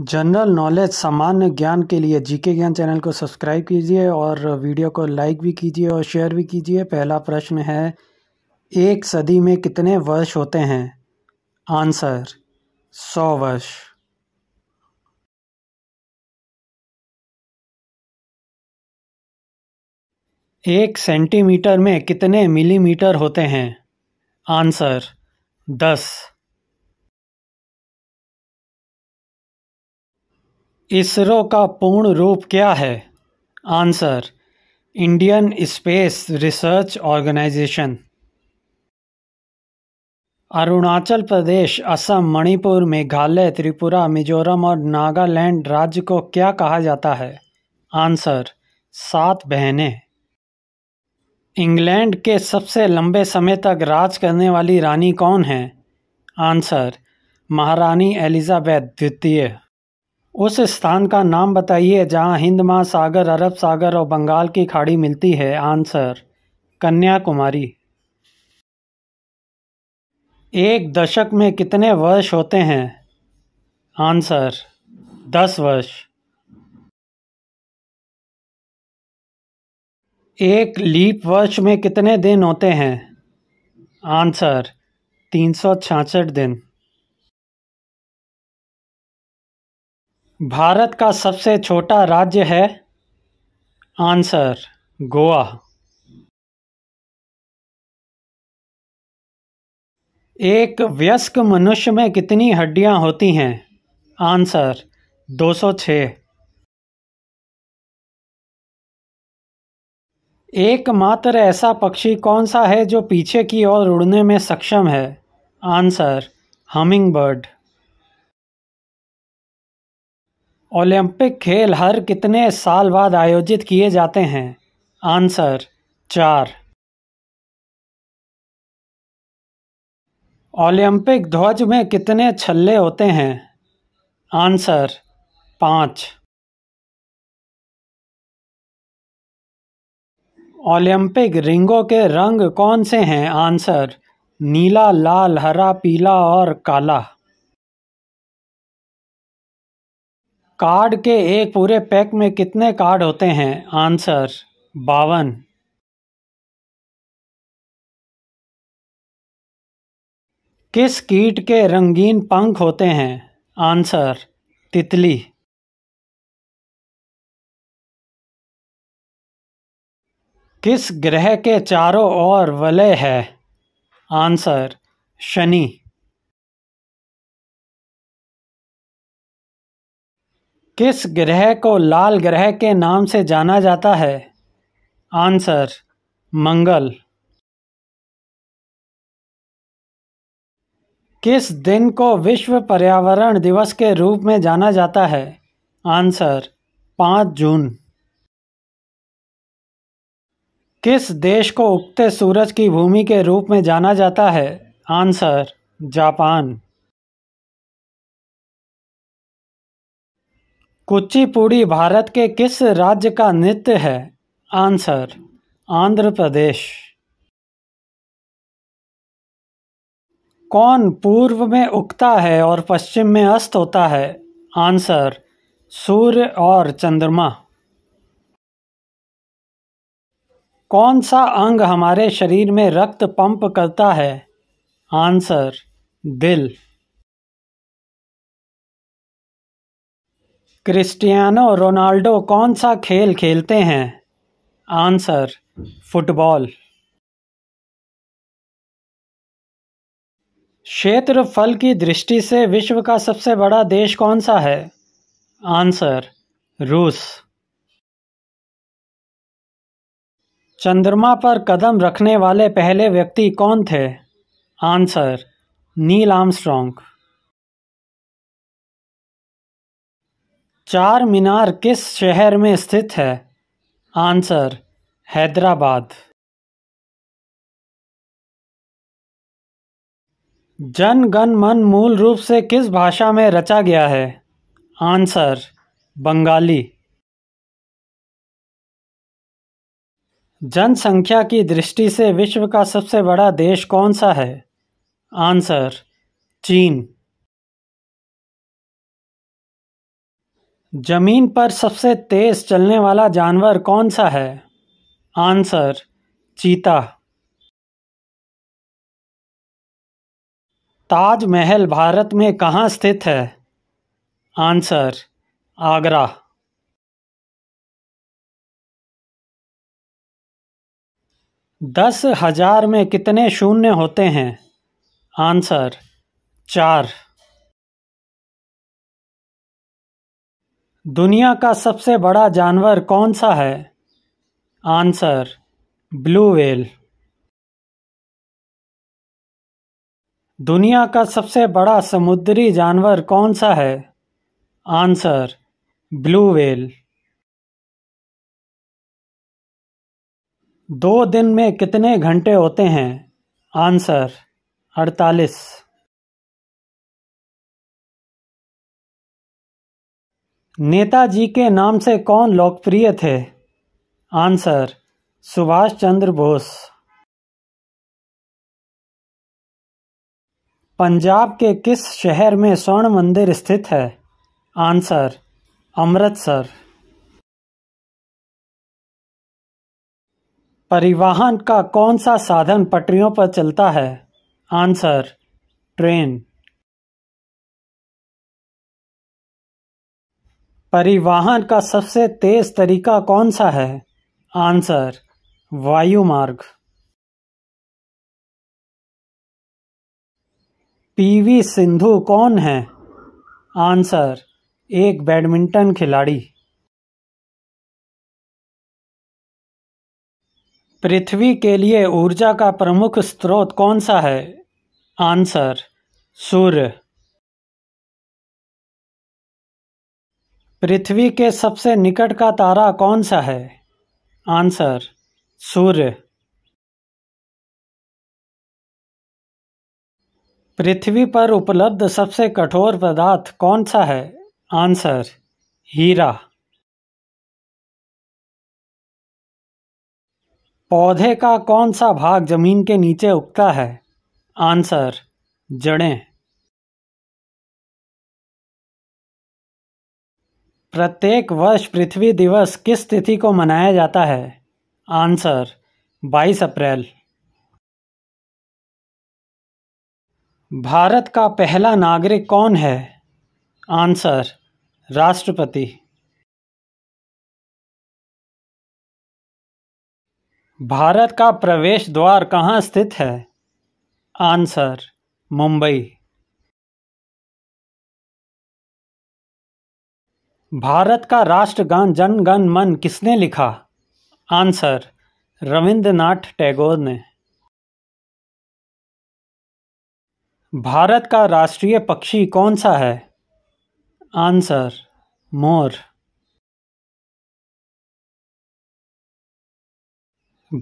general knowledge सामान्य ज्ञान के लिए जीके ज्ञान चैनल को सब्सक्राइब कीजिए और वीडियो को लाइक भी कीजिए और शेयर भी कीजिए पहला प्रश्न है एक सदी में कितने वर्ष होते हैं आंसर सौ वर्ष एक सेंटीमीटर में कितने मिलीमीटर होते हैं आंसर दस इसरो का पूर्ण रूप क्या है answer Indian space research organisation Arunachal Pradesh Assam Manipur Meghalaya Tripura Mizoram और नागालैंड राज्य को क्या कहा जाता है आंसर सात बहनें इंग्लैंड के सबसे लंबे समय तक राज करने वाली रानी कौन है आंसर महारानी एलिजाबेथ द्वितीय उस स्थान का नाम बताइए जहाँ हिंद महासागर अरब सागर और बंगाल की खाड़ी मिलती है आंसर कन्याकुमारी एक दशक में कितने वर्ष होते हैं आंसर दस वर्ष एक लीप वर्ष में कितने दिन होते हैं आंसर तीन सौ छाछठ दिन भारत का सबसे छोटा राज्य है आंसर गोवा एक व्यस्क मनुष्य में कितनी हड्डियां होती हैं आंसर 206 एकमात्र ऐसा पक्षी कौन सा है जो पीछे की ओर उड़ने में सक्षम है आंसर हमिंग बर्ड ओलंपिक खेल हर कितने साल बाद आयोजित किए जाते हैं आंसर चार ओलंपिक ध्वज में कितने छल्ले होते हैं आंसर पाँच ओलंपिक रिंगों के रंग कौन से हैं आंसर नीला लाल हरा पीला और काला कार्ड के एक पूरे पैक में कितने कार्ड होते हैं आंसर बावन किस कीट के रंगीन पंख होते हैं आंसर तितली किस ग्रह के चारों ओर वलय है आंसर शनि किस ग्रह को लाल ग्रह के नाम से जाना जाता है आंसर मंगल किस दिन को विश्व पर्यावरण दिवस के रूप में जाना जाता है आंसर पाँच जून किस देश को उगते सूरज की भूमि के रूप में जाना जाता है आंसर जापान कुचिपुड़ी भारत के किस राज्य का नृत्य है आंसर आंध्र प्रदेश कौन पूर्व में उगता है और पश्चिम में अस्त होता है आंसर सूर्य और चंद्रमा कौन सा अंग हमारे शरीर में रक्त पंप करता है आंसर दिल क्रिस्टियानो रोनाल्डो कौन सा खेल खेलते हैं आंसर फुटबॉल क्षेत्रफल की दृष्टि से विश्व का सबसे बड़ा देश कौन सा है आंसर रूस चंद्रमा पर कदम रखने वाले पहले व्यक्ति कौन थे आंसर नील आर्मस्ट्रॉन्ग चार मीनार किस शहर में स्थित है आंसर हैदराबाद जन गण मन मूल रूप से किस भाषा में रचा गया है आंसर बंगाली जनसंख्या की दृष्टि से विश्व का सबसे बड़ा देश कौन सा है आंसर चीन जमीन पर सबसे तेज चलने वाला जानवर कौन सा है आंसर चीता ताजमहल भारत में कहाँ स्थित है आंसर आगरा दस हजार में कितने शून्य होते हैं आंसर चार दुनिया का सबसे बड़ा जानवर कौन सा है आंसर ब्लू वेल दुनिया का सबसे बड़ा समुद्री जानवर कौन सा है आंसर ब्लू वेल दो दिन में कितने घंटे होते हैं आंसर अड़तालीस नेताजी के नाम से कौन लोकप्रिय थे आंसर सुभाष चंद्र बोस पंजाब के किस शहर में स्वर्ण मंदिर स्थित है आंसर अमृतसर परिवहन का कौन सा साधन पटरियों पर चलता है आंसर ट्रेन परिवहन का सबसे तेज तरीका कौन सा है आंसर वायु मार्ग पीवी सिंधु कौन है आंसर एक बैडमिंटन खिलाड़ी पृथ्वी के लिए ऊर्जा का प्रमुख स्रोत कौन सा है आंसर सूर्य पृथ्वी के सबसे निकट का तारा कौन सा है आंसर सूर्य पृथ्वी पर उपलब्ध सबसे कठोर पदार्थ कौन सा है आंसर हीरा पौधे का कौन सा भाग जमीन के नीचे उगता है आंसर जड़ें प्रत्येक वर्ष पृथ्वी दिवस किस तिथि को मनाया जाता है आंसर 22 अप्रैल भारत का पहला नागरिक कौन है आंसर राष्ट्रपति भारत का प्रवेश द्वार कहाँ स्थित है आंसर मुंबई भारत का राष्ट्रगान जन गण मन किसने लिखा आंसर रविंद्रनाथ टैगोर ने भारत का राष्ट्रीय पक्षी कौन सा है आंसर मोर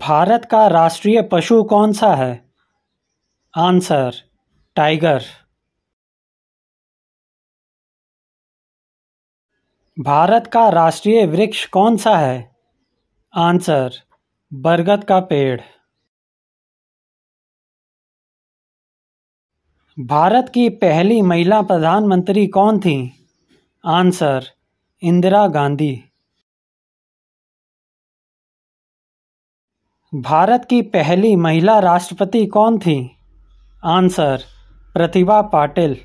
भारत का राष्ट्रीय पशु कौन सा है आंसर टाइगर भारत का राष्ट्रीय वृक्ष कौन सा है आंसर बरगद का पेड़ भारत की पहली महिला प्रधानमंत्री कौन थी आंसर इंदिरा गांधी भारत की पहली महिला राष्ट्रपति कौन थी आंसर प्रतिभा पाटिल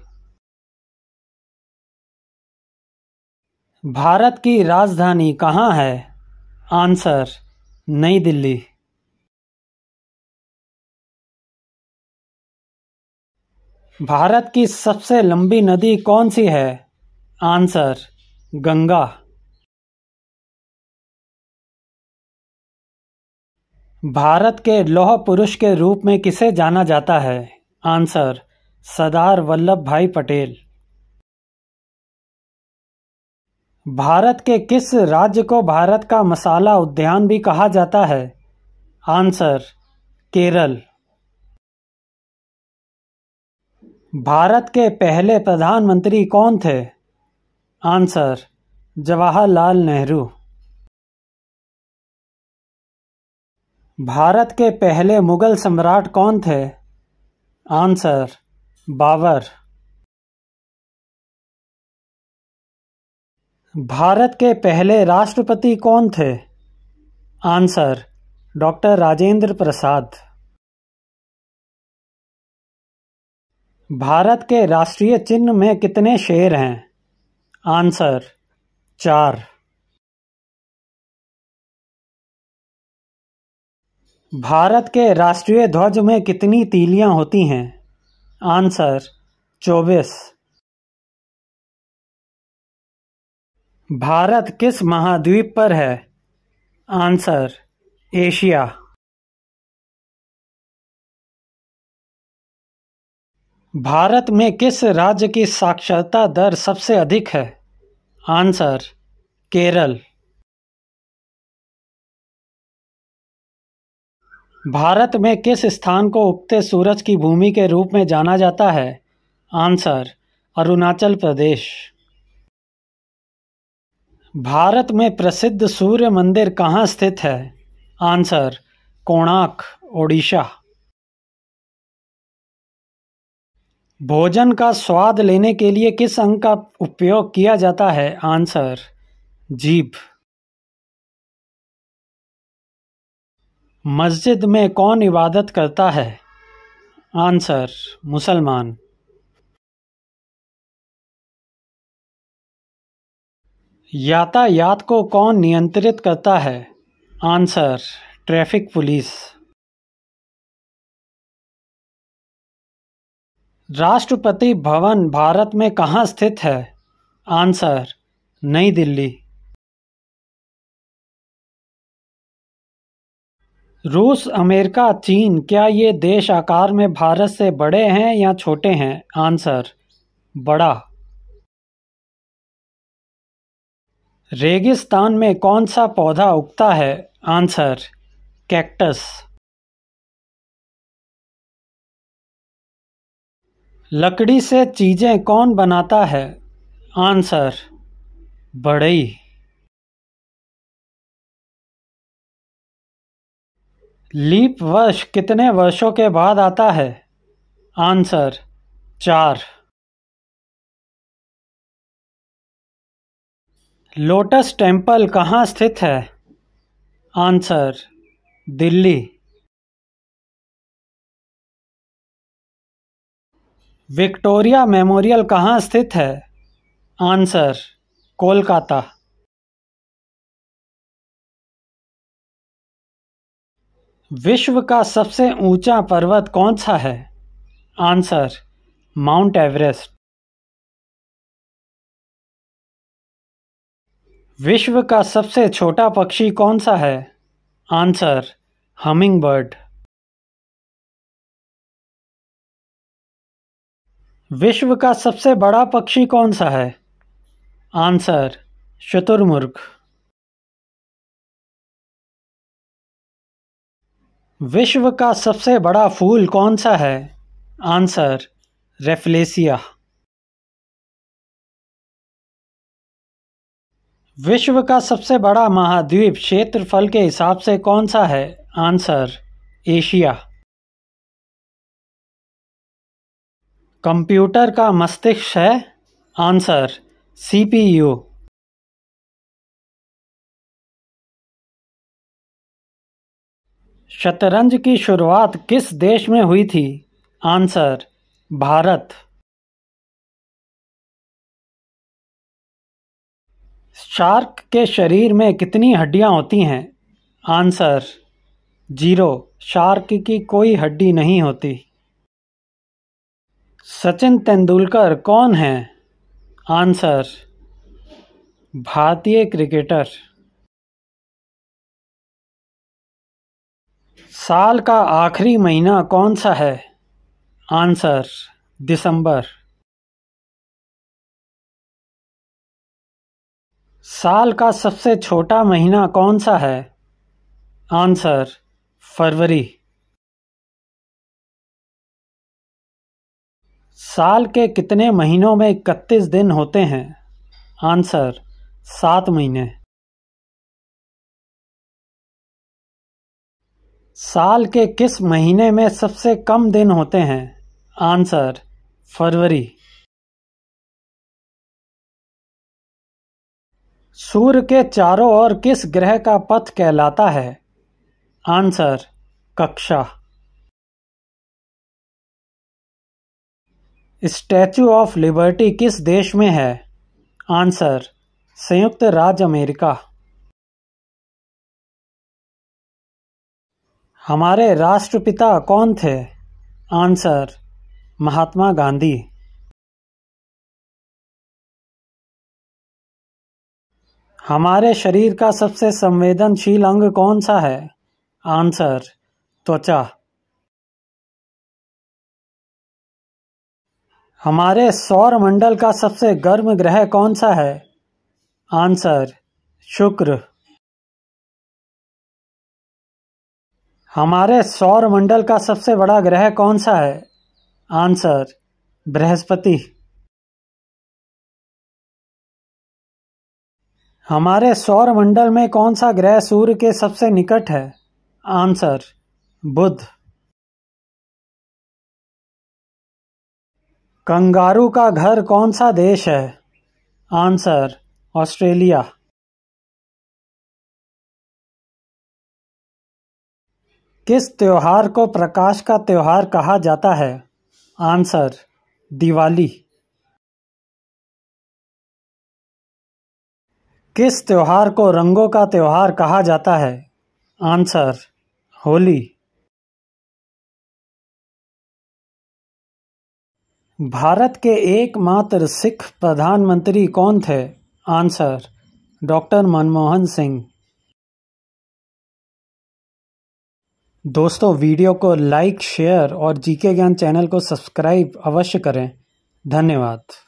भारत की राजधानी कहाँ है आंसर नई दिल्ली भारत की सबसे लंबी नदी कौन सी है आंसर गंगा भारत के लौह पुरुष के रूप में किसे जाना जाता है आंसर सरदार वल्लभ भाई पटेल भारत के किस राज्य को भारत का मसाला उद्यान भी कहा जाता है आंसर केरल भारत के पहले प्रधानमंत्री कौन थे आंसर जवाहरलाल नेहरू भारत के पहले मुगल सम्राट कौन थे आंसर बाबर भारत के पहले राष्ट्रपति कौन थे आंसर डॉक्टर राजेंद्र प्रसाद भारत के राष्ट्रीय चिन्ह में कितने शेर हैं आंसर चार भारत के राष्ट्रीय ध्वज में कितनी तीलियां होती हैं आंसर चौबीस भारत किस महाद्वीप पर है आंसर एशिया भारत में किस राज्य की साक्षरता दर सबसे अधिक है आंसर केरल भारत में किस स्थान को उगते सूरज की भूमि के रूप में जाना जाता है आंसर अरुणाचल प्रदेश भारत में प्रसिद्ध सूर्य मंदिर कहाँ स्थित है आंसर कोणार्क ओडिशा भोजन का स्वाद लेने के लिए किस अंग का उपयोग किया जाता है आंसर जीभ मस्जिद में कौन इबादत करता है आंसर मुसलमान यातायात को कौन नियंत्रित करता है आंसर ट्रैफिक पुलिस राष्ट्रपति भवन भारत में कहाँ स्थित है आंसर नई दिल्ली रूस अमेरिका चीन क्या ये देश आकार में भारत से बड़े हैं या छोटे हैं आंसर बड़ा रेगिस्तान में कौन सा पौधा उगता है आंसर कैक्टस लकड़ी से चीज़ें कौन बनाता है आंसर बढ़ई लीप वर्ष कितने वर्षों के बाद आता है आंसर चार लोटस टेम्पल कहाँ स्थित है आंसर दिल्ली विक्टोरिया मेमोरियल कहाँ स्थित है आंसर कोलकाता विश्व का सबसे ऊंचा पर्वत कौन सा है आंसर माउंट एवरेस्ट विश्व का सबसे छोटा पक्षी कौन सा है आंसर हमिंग बर्ड विश्व का सबसे बड़ा पक्षी कौन सा है आंसर शतुर्मुर्ग विश्व का सबसे बड़ा फूल कौन सा है आंसर रेफलेसिया विश्व का सबसे बड़ा महाद्वीप क्षेत्रफल के हिसाब से कौन सा है आंसर एशिया कंप्यूटर का मस्तिष्क है आंसर सीपीयू शतरंज की शुरुआत किस देश में हुई थी आंसर भारत शार्क के शरीर में कितनी हड्डियां होती हैं आंसर जीरो शार्क की कोई हड्डी नहीं होती सचिन तेंदुलकर कौन है आंसर भारतीय क्रिकेटर साल का आखिरी महीना कौन सा है आंसर दिसंबर साल का सबसे छोटा महीना कौन सा है आंसर फरवरी साल के कितने महीनों में इकतीस दिन होते हैं आंसर सात महीने साल के किस महीने में सबसे कम दिन होते हैं आंसर फरवरी सूर्य के चारों ओर किस ग्रह का पथ कहलाता है आंसर कक्षा स्टैचू ऑफ लिबर्टी किस देश में है आंसर संयुक्त राज्य अमेरिका हमारे राष्ट्रपिता कौन थे आंसर महात्मा गांधी हमारे शरीर का सबसे संवेदनशील अंग कौन सा है आंसर त्वचा हमारे सौर मंडल का सबसे गर्म ग्रह कौन सा है आंसर शुक्र हमारे सौर मंडल का सबसे बड़ा ग्रह कौन सा है आंसर बृहस्पति हमारे सौर मंडल में कौन सा ग्रह सूर्य के सबसे निकट है आंसर बुध कंगारू का घर कौन सा देश है आंसर ऑस्ट्रेलिया किस त्योहार को प्रकाश का त्योहार कहा जाता है आंसर दिवाली किस त्यौहार को रंगों का त्यौहार कहा जाता है आंसर होली भारत के एकमात्र सिख प्रधानमंत्री कौन थे आंसर डॉक्टर मनमोहन सिंह दोस्तों वीडियो को लाइक शेयर और जीके ज्ञान चैनल को सब्सक्राइब अवश्य करें धन्यवाद